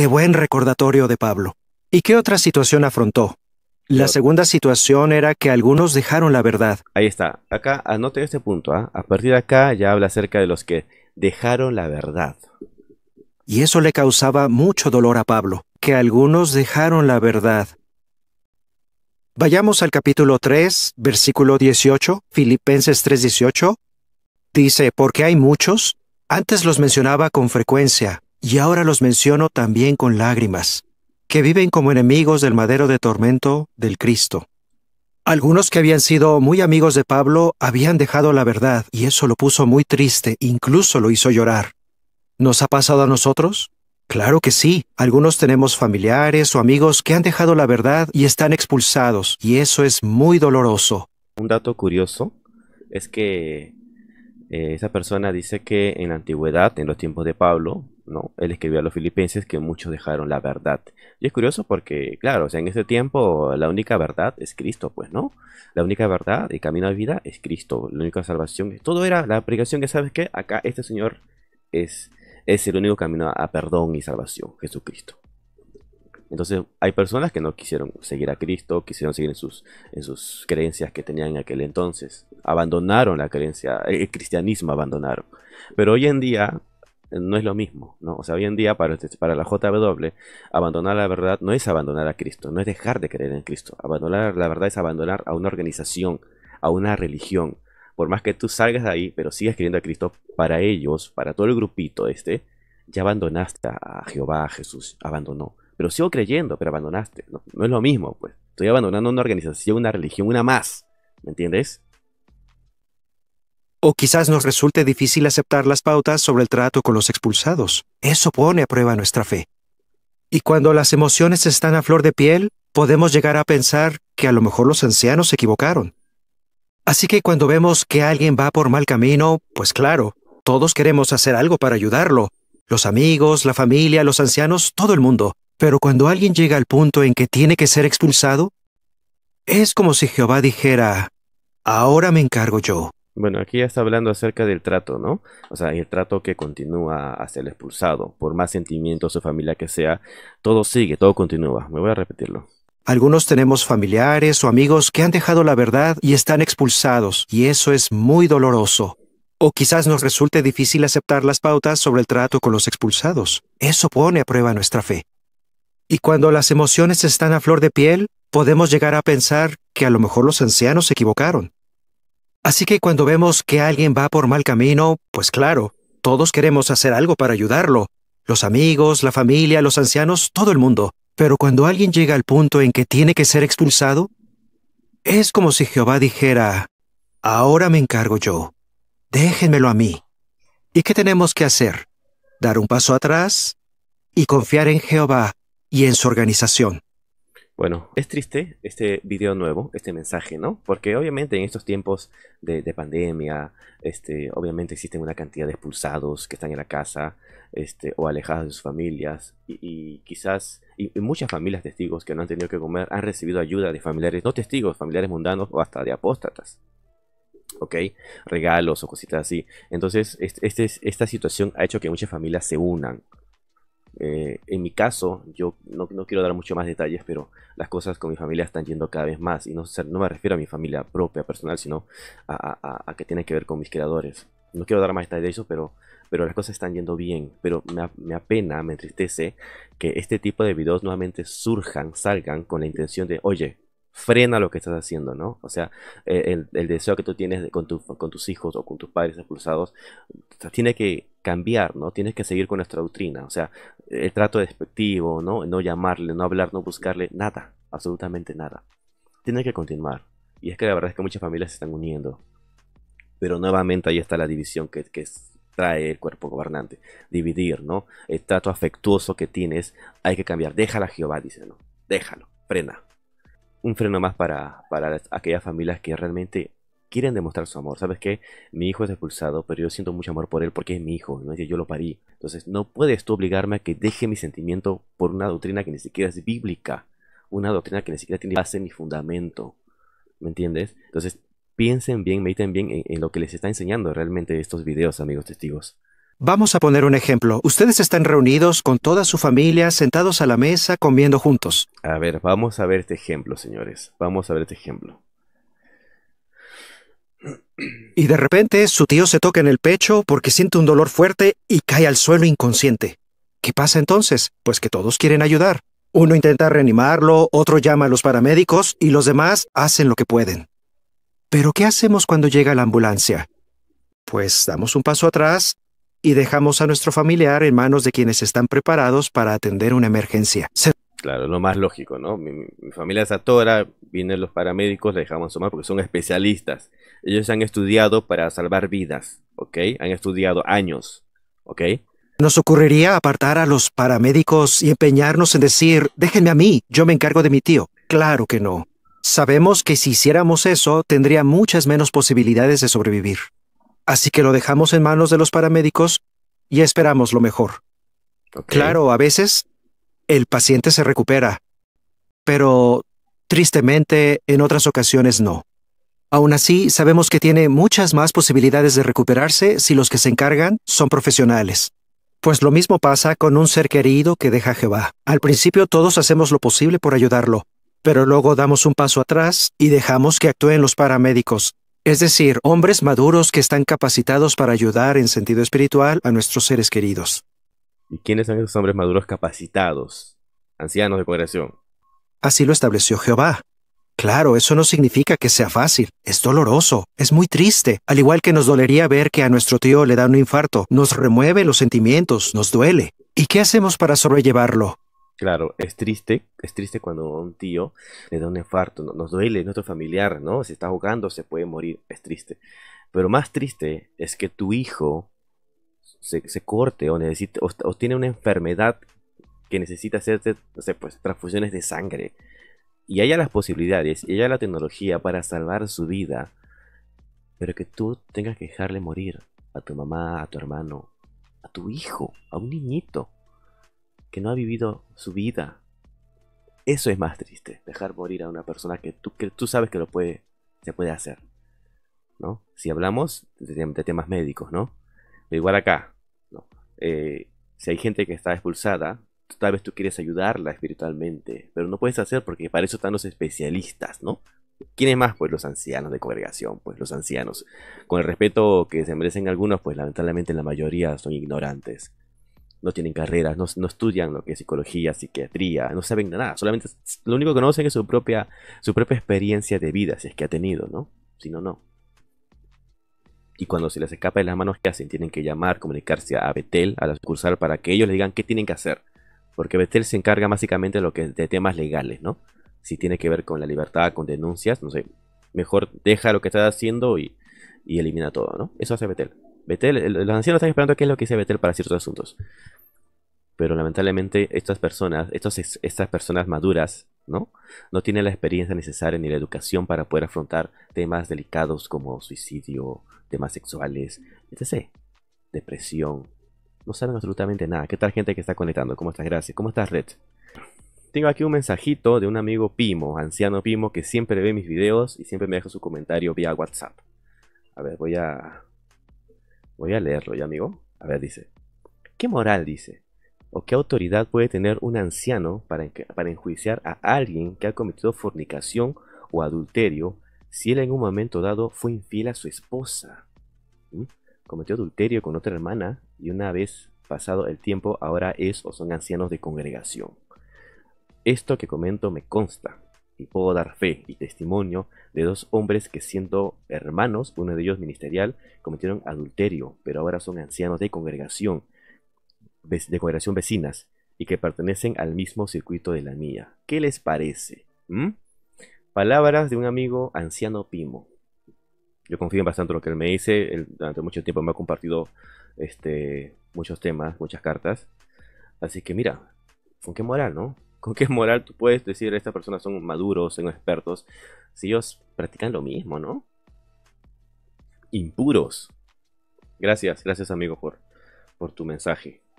Qué buen recordatorio de Pablo. ¿Y qué otra situación afrontó? La segunda situación era que algunos dejaron la verdad. Ahí está. Acá anote este punto. ¿ah? A partir de acá ya habla acerca de los que dejaron la verdad. Y eso le causaba mucho dolor a Pablo, que algunos dejaron la verdad. Vayamos al capítulo 3, versículo 18, Filipenses 3:18. Dice, porque hay muchos, antes los mencionaba con frecuencia, y ahora los menciono también con lágrimas, que viven como enemigos del madero de tormento del Cristo. Algunos que habían sido muy amigos de Pablo habían dejado la verdad y eso lo puso muy triste, incluso lo hizo llorar. ¿Nos ha pasado a nosotros? Claro que sí. Algunos tenemos familiares o amigos que han dejado la verdad y están expulsados y eso es muy doloroso. Un dato curioso es que eh, esa persona dice que en la antigüedad, en los tiempos de Pablo, él escribió a los filipenses que muchos dejaron la verdad. Y es curioso porque, claro, en ese tiempo la única verdad es Cristo, pues, ¿no? La única verdad y camino de vida es Cristo, la única salvación. Todo era la aplicación que, ¿sabes qué? Acá este Señor es, es el único camino a perdón y salvación, Jesucristo. Entonces hay personas que no quisieron seguir a Cristo, quisieron seguir sus, en sus creencias que tenían en aquel entonces. Abandonaron la creencia, el cristianismo abandonaron. Pero hoy en día no es lo mismo, ¿no? O sea, hoy en día para, este, para la JW, abandonar la verdad no es abandonar a Cristo, no es dejar de creer en Cristo. Abandonar la verdad es abandonar a una organización, a una religión. Por más que tú salgas de ahí, pero sigas creyendo a Cristo, para ellos, para todo el grupito este, ya abandonaste a Jehová, a Jesús, abandonó. Pero sigo creyendo, pero abandonaste. No, no es lo mismo, pues. Estoy abandonando una organización, una religión, una más. ¿Me entiendes? O quizás nos resulte difícil aceptar las pautas sobre el trato con los expulsados. Eso pone a prueba nuestra fe. Y cuando las emociones están a flor de piel, podemos llegar a pensar que a lo mejor los ancianos se equivocaron. Así que cuando vemos que alguien va por mal camino, pues claro, todos queremos hacer algo para ayudarlo. Los amigos, la familia, los ancianos, todo el mundo. Pero cuando alguien llega al punto en que tiene que ser expulsado, es como si Jehová dijera, ahora me encargo yo. Bueno, aquí ya está hablando acerca del trato, ¿no? O sea, el trato que continúa hacia el expulsado, por más sentimientos o familia que sea, todo sigue, todo continúa. Me voy a repetirlo. Algunos tenemos familiares o amigos que han dejado la verdad y están expulsados, y eso es muy doloroso. O quizás nos resulte difícil aceptar las pautas sobre el trato con los expulsados. Eso pone a prueba nuestra fe. Y cuando las emociones están a flor de piel, podemos llegar a pensar que a lo mejor los ancianos se equivocaron, Así que cuando vemos que alguien va por mal camino, pues claro, todos queremos hacer algo para ayudarlo. Los amigos, la familia, los ancianos, todo el mundo. Pero cuando alguien llega al punto en que tiene que ser expulsado, es como si Jehová dijera, ahora me encargo yo, déjenmelo a mí. ¿Y qué tenemos que hacer? Dar un paso atrás y confiar en Jehová y en su organización. Bueno, es triste este video nuevo, este mensaje, ¿no? Porque obviamente en estos tiempos de, pandemia, este, obviamente existen una cantidad de expulsados que están en la casa este, o alejados de sus familias y, quizás y, muchas familias testigos que no han tenido que comer han recibido ayuda de familiares, no testigos, familiares mundanos o hasta de apóstatas. ¿Ok? Regalos o cositas así. Entonces, este, este esta situación ha hecho que muchas familias se unan eh, en mi caso, yo no, quiero dar mucho más detalles, pero las cosas con mi familia están yendo cada vez más. Y no, me refiero a mi familia propia, personal, sino a, que tiene que ver con mis creadores. No quiero dar más detalles de eso, pero, las cosas están yendo bien. Pero me, apena, me entristece que este tipo de videos nuevamente surjan, salgan con la intención de, oye, frena lo que estás haciendo, ¿no? O sea, eh, el, deseo que tú tienes con, con, tus hijos o con tus padres expulsados tiene que cambiar, ¿no? Tienes que seguir con nuestra doctrina, o sea, el trato despectivo, ¿no? No llamarle, no hablar, no buscarle, nada, absolutamente nada. Tienes que continuar. Y es que la verdad es que muchas familias se están uniendo. Pero nuevamente ahí está la división que, trae el cuerpo gobernante. Dividir, ¿no? El trato afectuoso que tienes, hay que cambiar. Déjala Jehová, dice, ¿no? Déjalo, frena. Un freno más para, para aquellas familias que realmente quieren demostrar su amor. ¿Sabes qué? Mi hijo es expulsado, pero yo siento mucho amor por él porque es mi hijo, no es que yo lo parí. Entonces, no puedes tú obligarme a que deje mi sentimiento por una doctrina que ni siquiera es bíblica, una doctrina que ni siquiera tiene base ni fundamento. ¿Me entiendes? Entonces, piensen bien, mediten bien en, en lo que les está enseñando realmente estos videos, amigos testigos. Vamos a poner un ejemplo. Ustedes están reunidos con toda su familia, sentados a la mesa, comiendo juntos. A ver, vamos a ver este ejemplo, señores. Vamos a ver este ejemplo. Y de repente su tío se toca en el pecho porque siente un dolor fuerte y cae al suelo inconsciente. ¿Qué pasa entonces? Pues que todos quieren ayudar. Uno intenta reanimarlo, otro llama a los paramédicos y los demás hacen lo que pueden. Pero ¿qué hacemos cuando llega la ambulancia? Pues damos un paso atrás y dejamos a nuestro familiar en manos de quienes están preparados para atender una emergencia. Claro, lo más lógico, ¿no? Mi, familia es actora, vienen los paramédicos, la dejamos tomar porque son especialistas. Ellos han estudiado para salvar vidas, ¿ok? Han estudiado años, ¿ok? Nos ocurriría apartar a los paramédicos y empeñarnos en decir, déjenme a mí, yo me encargo de mi tío. Claro que no. Sabemos que si hiciéramos eso, tendría muchas menos posibilidades de sobrevivir. Así que lo dejamos en manos de los paramédicos y esperamos lo mejor. Claro, a veces el paciente se recupera, pero tristemente en otras ocasiones no. Aún así, sabemos que tiene muchas más posibilidades de recuperarse si los que se encargan son profesionales. Pues lo mismo pasa con un ser querido que deja Jehová. Al principio todos hacemos lo posible por ayudarlo, pero luego damos un paso atrás y dejamos que actúen los paramédicos, es decir, hombres maduros que están capacitados para ayudar en sentido espiritual a nuestros seres queridos. ¿Y quiénes son esos hombres maduros capacitados, ancianos de congregación? Así lo estableció Jehová. Claro, eso no significa que sea fácil, es doloroso, es muy triste, al igual que nos dolería ver que a nuestro tío le da un infarto, nos remueve los sentimientos, nos duele. ¿Y qué hacemos para sobrellevarlo? Claro, es triste, es triste cuando a un tío le da un infarto, nos duele, nuestro familiar, ¿no? Se está ahogando, se puede morir, es triste. Pero más triste es que tu hijo se, corte o, necesite, o, tiene una enfermedad que necesita hacerse pues, transfusiones de sangre y haya las posibilidades y haya la tecnología para salvar su vida, pero que tú tengas que dejarle morir a tu mamá, a tu hermano, a tu hijo, a un niñito que no ha vivido su vida. Eso es más triste, dejar morir a una persona que tú, que tú sabes que lo puede, se puede hacer. ¿no? Si hablamos de temas médicos, ¿no? igual acá. No. Eh, si hay gente que está expulsada, tal vez tú quieres ayudarla espiritualmente, pero no puedes hacer porque para eso están los especialistas, ¿no? ¿Quiénes más? Pues los ancianos de congregación, pues los ancianos. Con el respeto que se merecen algunos, pues lamentablemente la mayoría son ignorantes. No tienen carreras, no, estudian lo que es psicología, psiquiatría, no saben nada. Solamente lo único que conocen es su propia, su propia experiencia de vida, si es que ha tenido, ¿no? Si no, no. Y cuando se les escapa de las manos, ¿qué hacen? Tienen que llamar, comunicarse a Betel, a la sucursal, para que ellos le digan qué tienen que hacer. Porque Betel se encarga básicamente de, lo que, de temas legales, ¿no? Si tiene que ver con la libertad, con denuncias, no sé. Mejor deja lo que está haciendo y, elimina todo, ¿no? Eso hace Betel. Betel, los ancianos están esperando qué es lo que dice Betel para ciertos asuntos. Pero lamentablemente estas personas, estas personas maduras ¿no? tiene la experiencia necesaria ni la educación para poder afrontar temas delicados como suicidio, temas sexuales, etc. Depresión. No saben absolutamente nada. ¿Qué tal gente que está conectando? ¿Cómo estás? Gracias. ¿Cómo estás, Red? Tengo aquí un mensajito de un amigo Pimo, anciano Pimo, que siempre ve mis videos y siempre me deja su comentario vía WhatsApp. A ver, voy a... Voy a leerlo ya, amigo. A ver, dice. ¿Qué moral dice? ¿O qué autoridad puede tener un anciano para, enjuiciar a alguien que ha cometido fornicación o adulterio si él en un momento dado fue infiel a su esposa? ¿Mm? Cometió adulterio con otra hermana y una vez pasado el tiempo ahora es o son ancianos de congregación. Esto que comento me consta y puedo dar fe y testimonio de dos hombres que siendo hermanos, uno de ellos ministerial, cometieron adulterio, pero ahora son ancianos de congregación de Cooperación Vecinas y que pertenecen al mismo circuito de la mía. ¿Qué les parece? ¿Mm? Palabras de un amigo anciano Pimo. Yo confío en bastante lo que él me dice. durante mucho tiempo me ha compartido este, muchos temas, muchas cartas. Así que mira, ¿con qué moral, no? ¿Con qué moral tú puedes decir estas personas son maduros, son expertos, si ellos practican lo mismo, no? Impuros. Gracias, gracias amigo por, por tu mensaje.